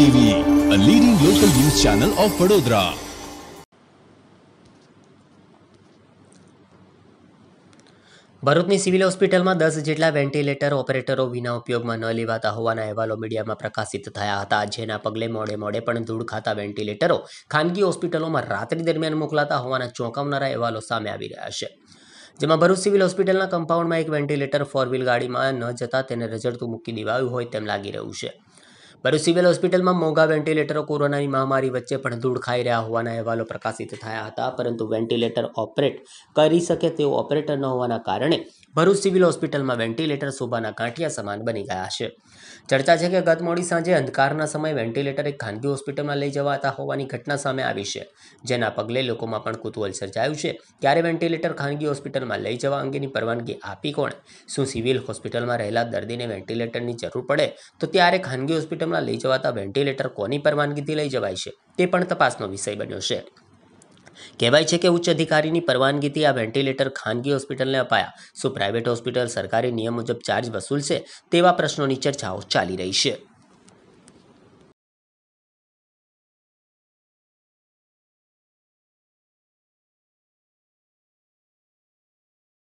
TV a leading local news channel of Vadodara ભરૂચની civil હોસ્પિટલમાં દસ જેટલા વેન્ટિલેટર ઓપરેટરો વિના ઉપયોગમાં ન લેવાતા હોવાના અહેવાલો મીડિયામાં પ્રકાશિત થયા હતા જેના પગલે મોડે મોડે પણ ધૂળ ખાતા વેન્ટિલેટરો ખાનગી હોસ્પિટલોમાં રાત્રિ દરમિયાન મોકલાતા હોવાના ચોંકાવનારા અહેવાલો સામે આવી રહ્યા છે જેમાં ભરૂચ સિવિલ હોસ્પિટલના કમ્પાઉન્ડમાં એક વેન્ટિલેટર ફોર વ્હીલ ગાડીમાં ન જતા તેને રજડતું મૂકી દેવાયું હોય તેમ લાગી રહ્યું છે ભરૂચ સિવિલ હોસ્પિટલમાં મોંઘા વેન્ટિલેટરો કોરોનાની મહામારી વચ્ચે પણ ધૂળ ખાઈ રહ્યા હોવાના અહેવાલો પ્રકાશિત થયા હતા પરંતુ વેન્ટિલેટર ઓપરેટ કરી શકે તેવો ઓપરેટર ન હોવાના કારણે ભરૂચ સિવિલ હોસ્પિટલમાં વેન્ટિલેટર શોભાના કાંઠિયા સમાન બની ગયા છે ચર્ચા છે કે ગત મોડી સાંજે અંધકારના સમયે વેન્ટિલેટર એક ખાનગી હોસ્પિટલમાં લઈ જવાતા હોવાની ઘટના સામે આવી છે જેના પગલે લોકોમાં પણ કુતૂહલ સર્જાયું છે ક્યારે વેન્ટિલેટર ખાનગી હોસ્પિટલમાં લઈ જવા અંગેની પરવાનગી આપી કોણે શું સિવિલ હોસ્પિટલમાં રહેલા દર્દીને વેન્ટિલેટરની જરૂર પડે તો ત્યારે ખાનગી હોસ્પિટલમાં લઈ જવાતા વેન્ટિલેટર કોની પરવાનગીથી લઈ જવાય છે તે પણ તપાસનો વિષય બન્યો છે કહેવાય છે કે ઉચ્ચ અધિકારીની પરવાનગીથી આ વેન્ટિલેટર ખાનગી હોસ્પિટલને અપાયા શું પ્રાઇવેટ હોસ્પિટલ સરકારી નિયમ મુજબ ચાર્જ વસૂલશે તેવા પ્રશ્નોની ચર્ચાઓ ચાલી રહી છે